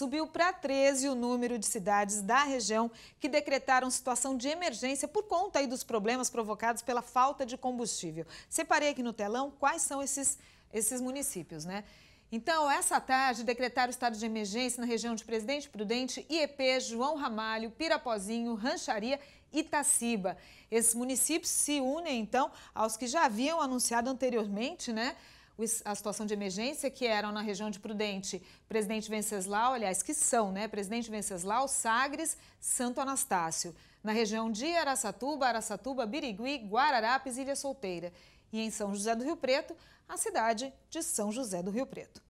subiu para 13 o número de cidades da região que decretaram situação de emergência por conta aí dos problemas provocados pela falta de combustível. Separei aqui no telão quais são esses, esses municípios, né? Então, essa tarde, decretaram estado de emergência na região de Presidente Prudente, IEP, João Ramalho, Pirapozinho, Rancharia e Itaciba. Esses municípios se unem, então, aos que já haviam anunciado anteriormente, né? a situação de emergência que eram na região de Prudente, Presidente Venceslau, aliás, que são, né? Presidente Venceslau, Sagres, Santo Anastácio. Na região de Araçatuba, Araçatuba, Birigui, Guararapes, Ilha Solteira. E em São José do Rio Preto, a cidade de São José do Rio Preto.